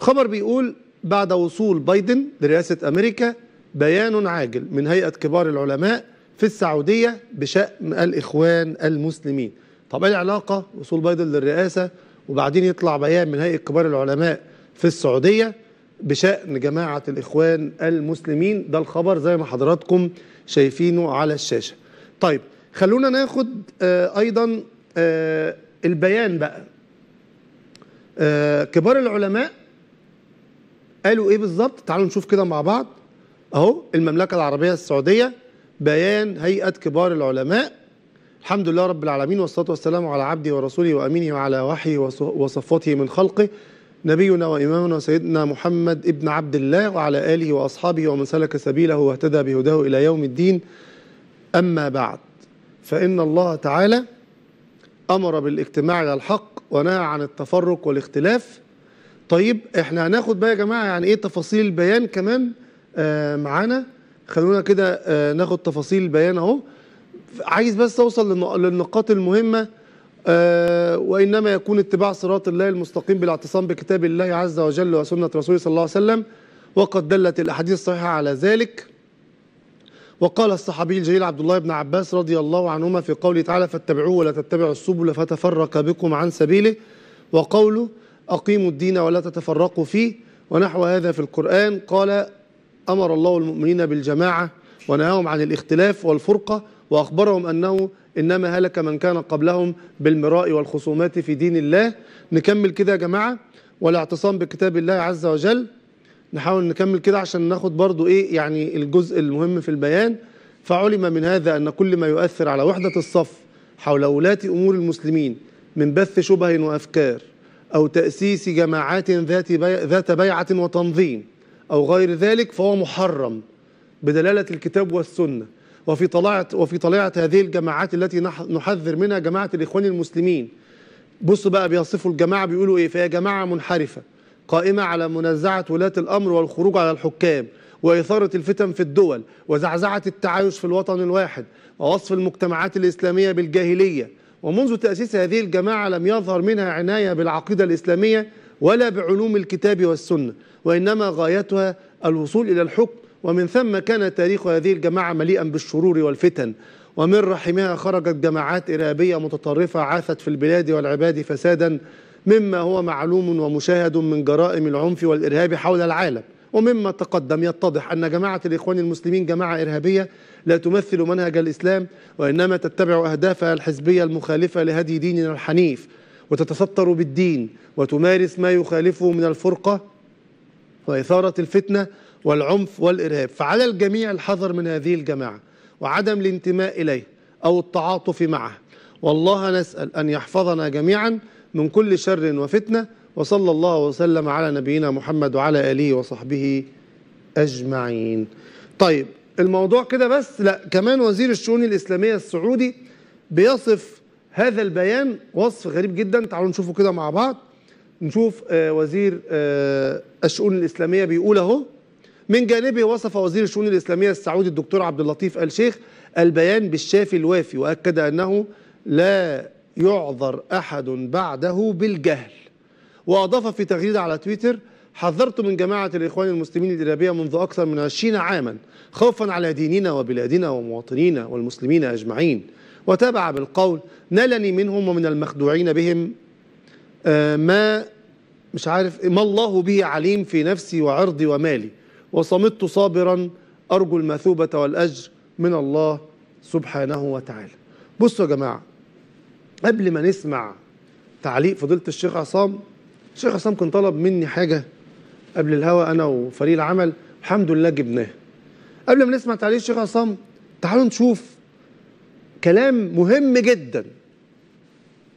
خبر بيقول بعد وصول بايدن لرئاسة أمريكا بيان عاجل من هيئة كبار العلماء في السعودية بشأن الإخوان المسلمين طب ايه العلاقة وصول بايدن للرئاسة وبعدين يطلع بيان من هيئة كبار العلماء في السعودية بشأن جماعة الإخوان المسلمين ده الخبر زي ما حضراتكم شايفينه على الشاشة طيب خلونا ناخد آه، أيضا آه، البيان بقى آه، كبار العلماء قالوا ايه بالظبط تعالوا نشوف كده مع بعض اهو المملكه العربيه السعوديه بيان هيئه كبار العلماء الحمد لله رب العالمين والصلاه والسلام على عبده ورسوله وامينه وعلى وحيه وصفوته من خلقه نبينا وإمامنا سيدنا محمد ابن عبد الله وعلى آله وأصحابه ومن سلك سبيله واهتدى بهداه إلى يوم الدين أما بعد فإن الله تعالى أمر بالاجتماع على الحق ونهى عن التفرق والاختلاف طيب احنا هناخد بقى يا جماعه يعني ايه تفاصيل البيان كمان آه معانا خلونا كده آه ناخد تفاصيل البيان اهو عايز بس اوصل للنقاط المهمه آه وانما يكون اتباع صراط الله المستقيم بالاعتصام بكتاب الله عز وجل وسنه رسوله صلى الله عليه وسلم وقد دلت الاحاديث الصحيحه على ذلك وقال الصحابي الجليل عبد الله بن عباس رضي الله عنهما في قوله تعالى فاتبعوه ولا تتبعوا السبل فتفرق بكم عن سبيله وقوله أقيموا الدين ولا تتفرقوا فيه ونحو هذا في القرآن قال أمر الله المؤمنين بالجماعة ونهاهم عن الاختلاف والفرقة وأخبرهم أنه إنما هلك من كان قبلهم بالمراء والخصومات في دين الله نكمل كده يا جماعة والاعتصام بكتاب الله عز وجل نحاول نكمل كده عشان ناخد برضو إيه يعني الجزء المهم في البيان فعلم من هذا أن كل ما يؤثر على وحدة الصف حول ولاة أمور المسلمين من بث شبه وأفكار أو تأسيس جماعات ذات ذات بيعة وتنظيم أو غير ذلك فهو محرم بدلالة الكتاب والسنة وفي طلعة وفي طلعة هذه الجماعات التي نحذر منها جماعة الإخوان المسلمين بصوا بقى بيصفوا الجماعة بيقولوا إيه فهي جماعة منحرفة قائمة على منازعة ولاة الأمر والخروج على الحكام وإثارة الفتن في الدول وزعزعة التعايش في الوطن الواحد ووصف المجتمعات الإسلامية بالجاهلية ومنذ تأسيس هذه الجماعة لم يظهر منها عناية بالعقيدة الإسلامية ولا بعلوم الكتاب والسنة وإنما غايتها الوصول إلى الحكم ومن ثم كان تاريخ هذه الجماعة مليئا بالشرور والفتن ومن رحمها خرجت جماعات إرهابية متطرفة عاثت في البلاد والعباد فسادا مما هو معلوم ومشاهد من جرائم العنف والإرهاب حول العالم ومما تقدم يتضح أن جماعة الإخوان المسلمين جماعة إرهابية لا تمثل منهج الإسلام وإنما تتبع أهدافها الحزبية المخالفة لهدي ديننا الحنيف وتتستر بالدين وتمارس ما يخالفه من الفرقة وإثارة الفتنة والعنف والإرهاب فعلى الجميع الحذر من هذه الجماعة وعدم الانتماء إليه أو التعاطف معه والله نسأل أن يحفظنا جميعا من كل شر وفتنة وصلى الله وسلم على نبينا محمد وعلى آله وصحبه أجمعين طيب الموضوع كده بس لا كمان وزير الشؤون الإسلامية السعودي بيصف هذا البيان وصف غريب جدا تعالوا نشوفه كده مع بعض نشوف آه، وزير آه، الشؤون الإسلامية بيقول أهو من جانبه وصف وزير الشؤون الإسلامية السعودي الدكتور عبد اللطيف الشيخ البيان بالشافي الوافي وأكد أنه لا يعذر أحد بعده بالجهل وأضاف في تغريدة على تويتر حذرت من جماعة الإخوان المسلمين الإرهابية منذ أكثر من 20 عاما خوفا على ديننا وبلادنا ومواطنينا والمسلمين أجمعين وتابع بالقول نالني منهم ومن المخدوعين بهم آه، ما مش عارف ما الله به عليم في نفسي وعرضي ومالي وصمت صابرا أرجو المثوبة والأجر من الله سبحانه وتعالى بصوا يا جماعة قبل ما نسمع تعليق فضيلة الشيخ عصام الشيخ عصام كان طلب مني حاجه قبل الهوا انا وفريق العمل الحمد لله جبناها قبل ما نسمع تعليق الشيخ عصام تعالوا نشوف كلام مهم جدا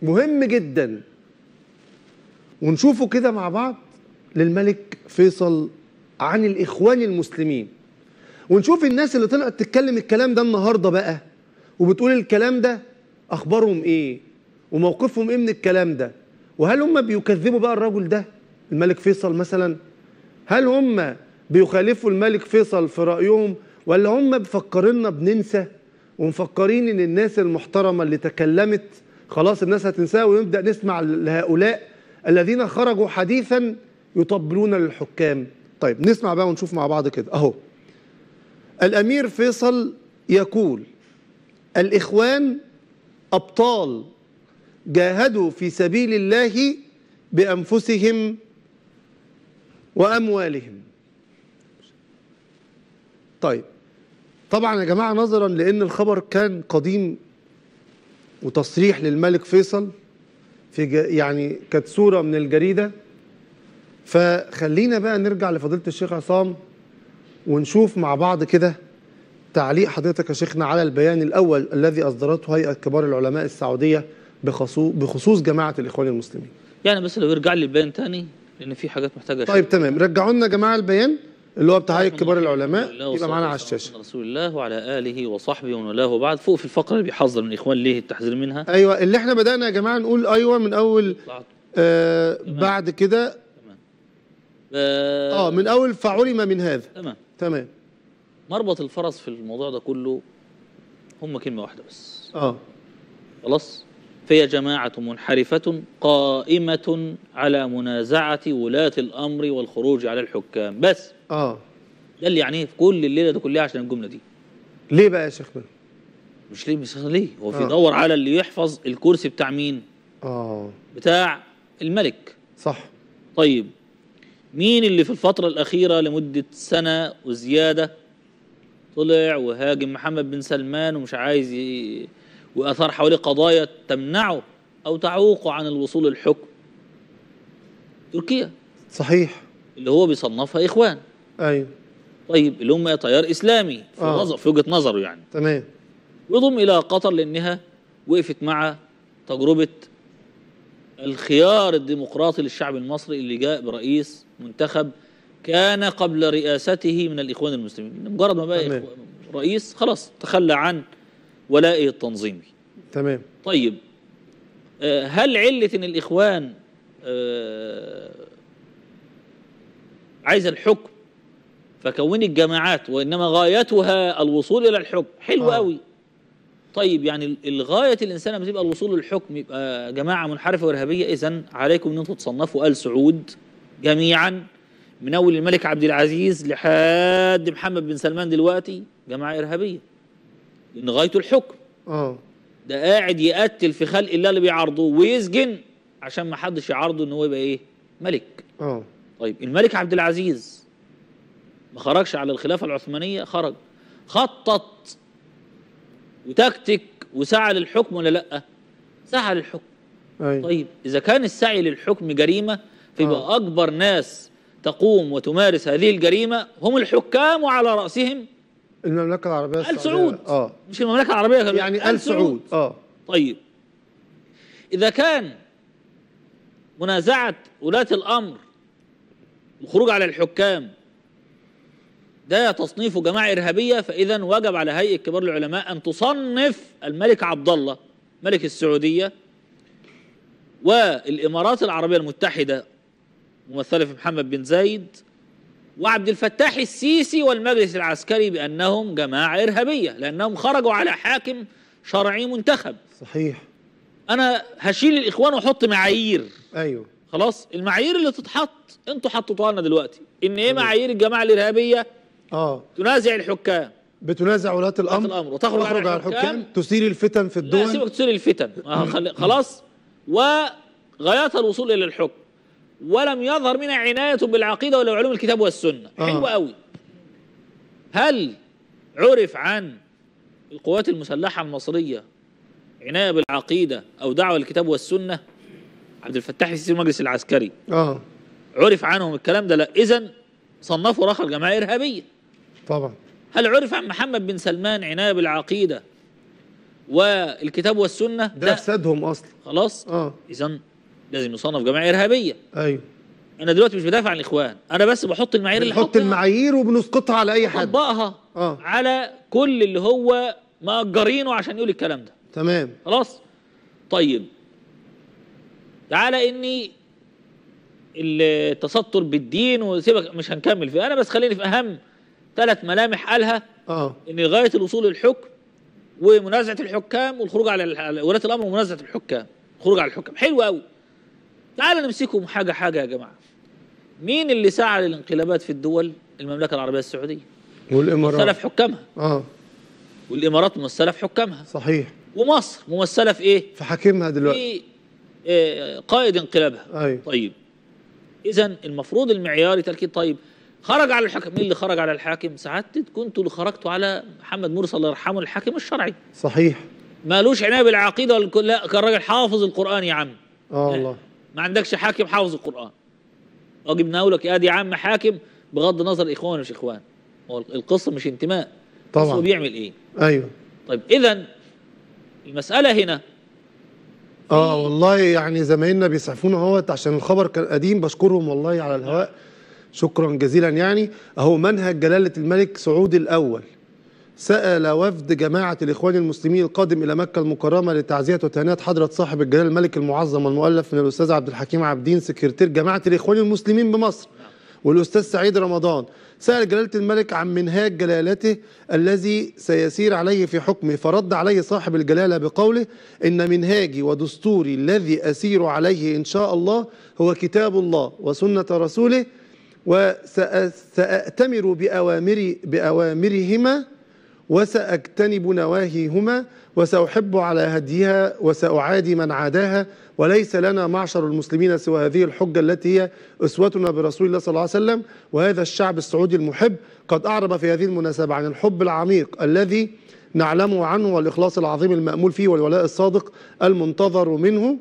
مهم جدا ونشوفه كده مع بعض للملك فيصل عن الاخوان المسلمين ونشوف الناس اللي طلعت تتكلم الكلام ده النهارده بقى وبتقول الكلام ده اخبارهم ايه وموقفهم ايه من الكلام ده وهل هم بيكذبوا بقى الرجل ده الملك فيصل مثلا هل هم بيخالفوا الملك فيصل في رأيهم ولا هم مفكريننا بننسى ومفكرين ان الناس المحترمة اللي تكلمت خلاص الناس هتنساها ونبدأ نسمع لهؤلاء الذين خرجوا حديثا يطبلون للحكام طيب نسمع بقى ونشوف مع بعض كده اهو الأمير فيصل يقول الإخوان أبطال جاهدوا في سبيل الله بأنفسهم وأموالهم طيب طبعا يا جماعة نظرا لأن الخبر كان قديم وتصريح للملك فيصل في يعني كانت صورة من الجريدة فخلينا بقى نرجع لفضيلة الشيخ عصام ونشوف مع بعض كده تعليق حضرتك يا شيخنا على البيان الأول الذي أصدرته هيئة كبار العلماء السعودية بخصوص جماعه الاخوان المسلمين يعني بس لو يرجع لي البيان تاني لان في حاجات محتاجه طيب تمام رجعوا لنا يا جماعه البيان اللي هو بتاع طيب، كبار العلماء يبقى معانا على الشاشه رسول الله وعلى اله وصحبه ومن والاه وبعد فوق في الفقره اللي بيحذر من الاخوان ليه التحذير منها ايوه اللي احنا بدانا يا جماعه نقول ايوه من اول آه بعد كده آه،, اه من اول فعلم من هذا تمام تمام مربط الفرس في الموضوع ده كله هم كلمه واحده بس اه خلاص فهي جماعة منحرفة قائمة على منازعة ولاة الأمر والخروج على الحكام بس اه ده اللي يعنيه في كل الليلة دي كلها عشان الجملة دي ليه بقى يا بن؟ مش ليه مش ليه؟ هو في آه. دور على اللي يحفظ الكرسي بتاع مين؟ اه بتاع الملك صح طيب مين اللي في الفترة الأخيرة لمدة سنة وزيادة طلع وهاجم محمد بن سلمان ومش عايز ي... وأثار حواليه قضايا تمنعه أو تعوقه عن الوصول للحكم تركيا صحيح اللي هو بيصنفها إخوان أيوه طيب اللي هم تيار إسلامي في, آه. نظر في وجهة نظره يعني تمام ويضم إلى قطر لأنها وقفت مع تجربة الخيار الديمقراطي للشعب المصري اللي جاء برئيس منتخب كان قبل رئاسته من الإخوان المسلمين مجرد ما بقى رئيس خلاص تخلى عن ولائه التنظيمي تمام طيب آه، هل علة إن الإخوان آه، عايزة الحكم فكونت جماعات وإنما غايتها الوصول إلى الحكم حلو آه. قوي طيب يعني الغاية الإنسان لما تبقى الوصول للحكم يبقى جماعة منحرفة وإرهابية إذا عليكم إن أنتم تصنفوا آل سعود جميعا من أول الملك عبد العزيز لحد محمد بن سلمان دلوقتي جماعة إرهابية لان غايته الحكم اه ده قاعد يقتل في خلق الله اللي بيعارضه ويسجن عشان ما حدش يعارضه ان هو يبقى ايه ملك اه طيب الملك عبد العزيز ما خرجش على الخلافه العثمانيه خرج خطط وتكتك وسعى للحكم ولا لا سعى للحكم أي. أيوه. طيب اذا كان السعي للحكم جريمه فيبقى آه. اكبر ناس تقوم وتمارس هذه الجريمه هم الحكام وعلى راسهم المملكه العربيه السعوديه ال سعود اه مش المملكه العربيه يعني ال سعود اه طيب اذا كان منازعه ولاه الامر وخروج على الحكام ده تصنيفه جماعه ارهابيه فاذا وجب على هيئه كبار العلماء ان تصنف الملك عبد الله ملك السعوديه والامارات العربيه المتحده ممثله في محمد بن زايد وعبد الفتاح السيسي والمجلس العسكري بأنهم جماعة إرهابية لأنهم خرجوا على حاكم شرعي منتخب صحيح أنا هشيل الإخوان وأحط معايير أيوه خلاص المعايير اللي تتحط أنتوا حطيتوها لنا دلوقتي إن إيه أيوه. معايير الجماعة الإرهابية؟ آه تنازع الحكام بتنازع ولاة الأمر, الأمر وتخرج, وتخرج على الحكام, الحكام تثير الفتن في الدول لا سيبك تثير الفتن آه، خلاص وغاية الوصول إلى الحكم ولم يظهر منها عناية بالعقيدة ولا علوم الكتاب والسنة آه. حلوة قوي هل عرف عن القوات المسلحة المصرية عناية بالعقيدة أو دعوة الكتاب والسنة عبد الفتاح السيسي المجلس العسكري آه. عرف عنهم الكلام ده لا إذا صنفوا رخا الجماعة إرهابية طبعا هل عرف عن محمد بن سلمان عناية بالعقيدة والكتاب والسنة ده, ده أفسدهم أصلا خلاص آه. إذا لازم يصنف جماعه ارهابيه ايوه انا دلوقتي مش بدافع عن الاخوان انا بس بحط المعايير اللي بنحط المعايير وبنسقطها على اي حد بنطبقها آه. على كل اللي هو مأجرينه عشان يقول الكلام ده تمام خلاص طيب تعالى اني التستر بالدين وسيبك مش هنكمل فيه انا بس خليني في اهم ثلاث ملامح قالها اه ان غايه الوصول للحكم ومنازعه الحكام والخروج على ولاة الامر ومنازعه الحكام الخروج على الحكام حلو قوي تعالوا نمسكهم حاجة حاجة يا جماعة مين اللي سعى للانقلابات في الدول المملكة العربية السعودية والإمارات ممثلة في حكامها آه والإمارات ممثلة في حكامها صحيح ومصر ممثلة في إيه؟ في حاكمها دلوقتي في إيه قائد انقلابها أيوه. طيب إذا المفروض المعيار تركيب طيب خرج على الحاكم مين اللي خرج على الحاكم سعادتك كنتوا اللي خرجتوا على محمد مرسي الله يرحمه الحاكم الشرعي صحيح مالوش عنايه بالعقيده ولا لا كان راجل حافظ القران يا عم اه الله ما عندكش حاكم حافظ القرآن أجب ناولك يا دي عم حاكم بغض النظر إخوان مش إخوان هو القصة مش انتماء طبعا هو بيعمل إيه أيوه طيب إذا المسألة هنا اه والله يعني زمايلنا بيسعفونا اهوت عشان الخبر كان قديم بشكرهم والله على الهواء شكرا جزيلا يعني اهو منهج جلاله الملك سعود الاول سأل وفد جماعة الإخوان المسلمين القادم إلى مكة المكرمة لتعزية وتهنئة حضرة صاحب الجلال الملك المعظم والمؤلف من الأستاذ عبد الحكيم عابدين سكرتير جماعة الإخوان المسلمين بمصر والأستاذ سعيد رمضان سأل جلالة الملك عن منهاج جلالته الذي سيسير عليه في حكمه فرد عليه صاحب الجلالة بقوله إن منهاجي ودستوري الذي أسير عليه إن شاء الله هو كتاب الله وسنة رسوله وسأأتمر بأوامري بأوامرهما وسأجتنب نواهيهما وسأحب على هديها وسأعادي من عاداها وليس لنا معشر المسلمين سوى هذه الحجة التي هي أسوتنا برسول الله صلى الله عليه وسلم وهذا الشعب السعودي المحب قد أعرب في هذه المناسبة عن الحب العميق الذي نعلمه عنه والإخلاص العظيم المأمول فيه والولاء الصادق المنتظر منه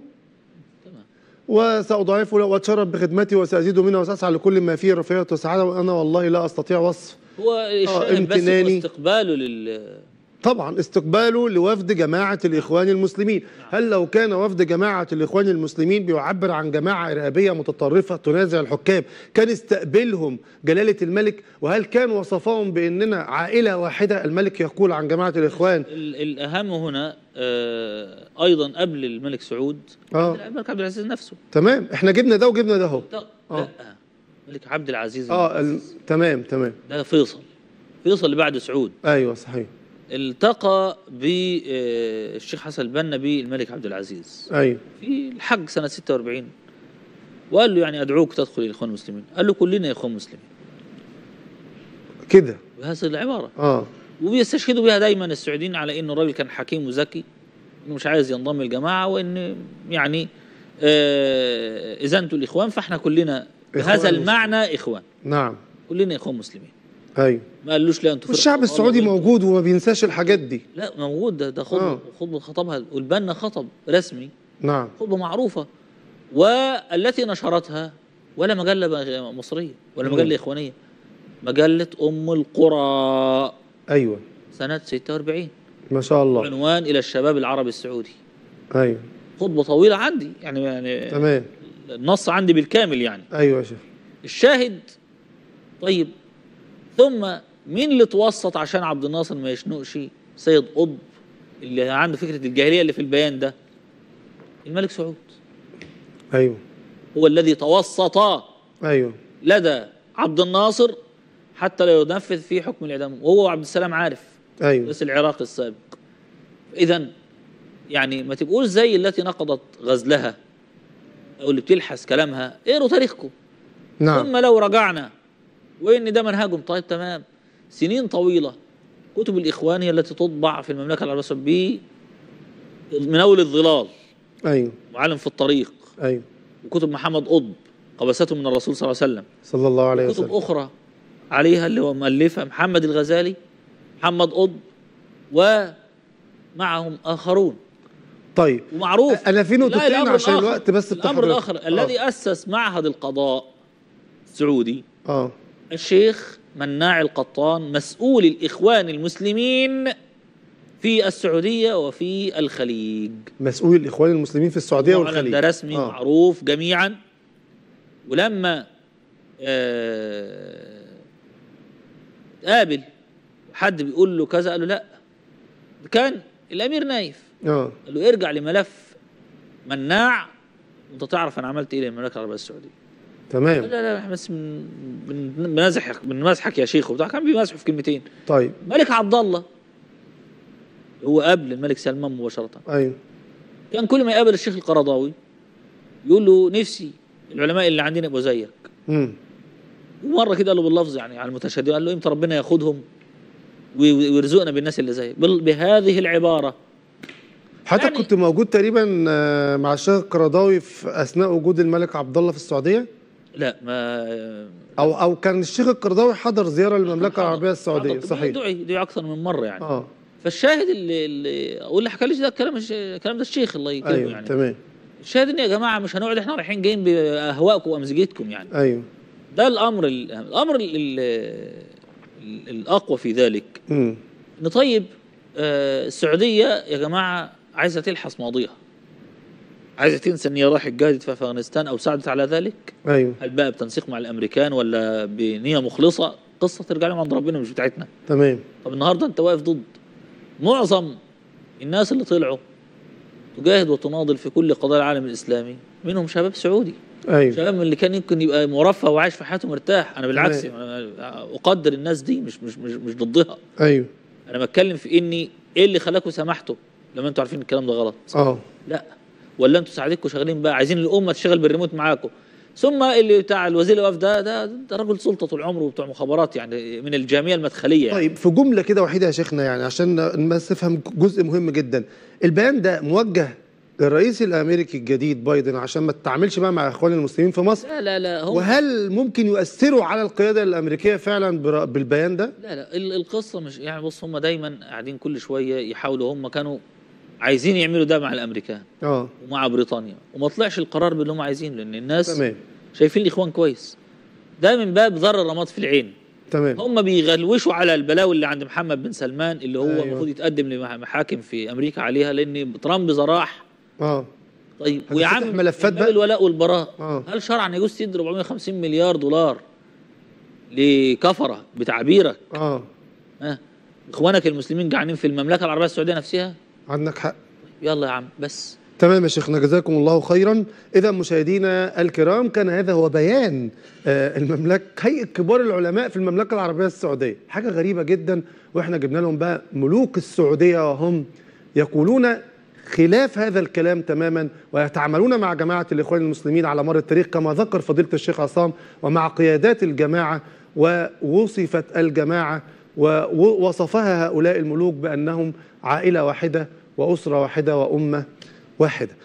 وسأضاعفه وأتشرف بخدمتي وسأزيد منها وسأسعى لكل ما فيه رفاهية وسعادة وأنا والله لا أستطيع وصف هو الشأن بس آه، استقباله لل طبعا استقباله لوفد جماعة الإخوان المسلمين هل لو كان وفد جماعة الإخوان المسلمين بيعبر عن جماعة إرهابية متطرفة تنازع الحكام كان استقبلهم جلالة الملك وهل كان وصفهم بأننا عائلة واحدة الملك يقول عن جماعة الإخوان الأهم هنا آه، أيضا قبل الملك سعود آه. الملك عبد العزيز نفسه تمام احنا جبنا ده وجبنا ده هو آه. الملك عبد العزيز اه تمام تمام ده فيصل فيصل اللي بعد سعود ايوه صحيح التقى بالشيخ آه، حسن البنا بالملك عبد العزيز ايوه في الحج سنه 46 وقال له يعني ادعوك تدخل الى الاخوان المسلمين قال له كلنا اخوان مسلمين كده بهذه العباره اه وبيستشهدوا بها دايما السعوديين على انه الراجل كان حكيم وذكي انه مش عايز ينضم للجماعه وان يعني آه، اذا انتم الاخوان فاحنا كلنا بهذا المعنى اخوان نعم كلنا اخوان مسلمين ايوه ما قالوش لا انتوا والشعب السعودي آه، موجود وما بينساش الحاجات دي لا موجود ده ده خطبه آه. خطبه خطبها والبنا خطب رسمي نعم خطبه معروفه والتي نشرتها ولا مجله مصريه ولا مجله اخوانيه مجله ام القرى ايوه سنه 46 ما شاء الله عنوان الى الشباب العربي السعودي ايوه خطبه طويله عندي يعني يعني تمام النص عندي بالكامل يعني ايوه يا شيخ الشاهد طيب ثم مين اللي توسط عشان عبد الناصر ما يشنقش سيد قطب اللي عنده فكره الجاهليه اللي في البيان ده الملك سعود ايوه هو الذي توسط ايوه لدى عبد الناصر حتى لا ينفذ فيه حكم الاعدام وهو عبد السلام عارف ايوه بس العراقي السابق اذا يعني ما تبقوش زي التي نقضت غزلها او اللي بتلحس كلامها اقروا تاريخكم نعم ثم لو رجعنا وإن ده منهجهم طيب تمام سنين طويلة كتب الإخوان هي التي تطبع في المملكة العربية السعودية من أول الظلال أيوه معلم في الطريق أيوه وكتب محمد قطب قبسته من الرسول صلى الله عليه وسلم صلى الله عليه وسلم كتب أخرى عليها اللي هو مؤلفها محمد الغزالي محمد قطب ومعهم آخرون طيب ومعروف أنا في نقطتين عشان الوقت بس الأمر الآخر الذي آه. أسس معهد القضاء السعودي آه الشيخ مناع القطان مسؤول الإخوان المسلمين في السعودية وفي الخليج مسؤول الإخوان المسلمين في السعودية والخليج ده رسمي آه. معروف جميعا ولما آه قابل حد بيقول له كذا قال له لا كان الأمير نايف آه. قال له ارجع لملف مناع انت تعرف انا عملت ايه للمملكه العربيه السعوديه تمام لا لا بس بنمازحك بنمازحك يا شيخ وبتاع كان بيمازحه في كلمتين طيب ملك عبد الله هو قبل الملك سلمان مباشره ايوه كان كل ما يقابل الشيخ القرضاوي يقول له نفسي العلماء اللي عندنا يبقوا زيك امم ومره كده قال له باللفظ يعني على المتشدد قال له امتى ربنا ياخدهم ويرزقنا بالناس اللي زيك بهذه العباره حتى يعني كنت موجود تقريبا آه، مع الشيخ القرضاوي في اثناء وجود الملك عبد الله في السعوديه لا ما او او كان الشيخ القرضاوي حضر زياره للمملكه العربيه السعوديه صحيح دعي دعي اكثر من مره يعني اه فالشاهد اللي, اللي واللي حكى ليش ده الكلام الكلام ده الشيخ الله يكرمه أيوة يعني تمام الشاهد ان يا جماعه مش هنقعد احنا رايحين جايين باهوائكم وامزجتكم يعني ايوه ده الامر ال الامر الاقوى في ذلك امم ان طيب آه السعوديه يا جماعه عايزه تلحس ماضيها عايزه تنسى ان هي راحت جاهدت في افغانستان او ساعدت على ذلك ايوه هل بقى بتنسيق مع الامريكان ولا بنيه مخلصه قصه ترجع لهم عند ربنا مش بتاعتنا تمام طب النهارده انت واقف ضد معظم الناس اللي طلعوا تجاهد وتناضل في كل قضايا العالم الاسلامي منهم شباب سعودي ايوه شباب من اللي كان يمكن يبقى مرفه وعايش في حياته مرتاح انا بالعكس أنا اقدر الناس دي مش مش مش, مش ضدها ايوه انا بتكلم في اني ايه اللي خلاكم سمحتوا لما انتوا عارفين الكلام ده غلط اه لا ولا انتوا ساعدتكم شغالين بقى عايزين الامه تشتغل بالريموت معاكم ثم اللي بتاع الوزير الاوقاف ده, ده ده سلطه طول عمره وبتوع مخابرات يعني من الجاميه المدخليه يعني. طيب في جمله كده وحيده يا شيخنا يعني عشان الناس تفهم جزء مهم جدا البيان ده موجه للرئيس الامريكي الجديد بايدن عشان ما تتعاملش بقى مع اخوان المسلمين في مصر لا لا لا هو وهل ممكن يؤثروا على القياده الامريكيه فعلا بالبيان ده لا لا القصه مش يعني بص هم دايما قاعدين كل شويه يحاولوا هم كانوا عايزين يعملوا ده مع الامريكان اه ومع بريطانيا وما طلعش القرار باللي هم عايزينه لان الناس تمام. شايفين الاخوان كويس ده من باب ذر الرماد في العين تمام هم بيغلوشوا على البلاوي اللي عند محمد بن سلمان اللي هو أيوه. المفروض أيوة. يتقدم لمحاكم في امريكا عليها لان ترامب زراح اه طيب ويا عم ملفات بقى الولاء والبراء آه. هل شرعا يجوز تدي 450 مليار دولار لكفره بتعبيرك اه ها آه. اخوانك المسلمين جعانين في المملكه العربيه السعوديه نفسها عندك حق يلا يا عم بس تمام يا شيخنا جزاكم الله خيرا اذا مشاهدينا الكرام كان هذا هو بيان آه، المملكه هيئه كبار العلماء في المملكه العربيه السعوديه حاجه غريبه جدا واحنا جبنا لهم بقى ملوك السعوديه وهم يقولون خلاف هذا الكلام تماما ويتعاملون مع جماعه الاخوان المسلمين على مر التاريخ كما ذكر فضيله الشيخ عصام ومع قيادات الجماعه ووصفت الجماعه ووصفها هؤلاء الملوك بانهم عائلة واحدة وأسرة واحدة وأمة واحدة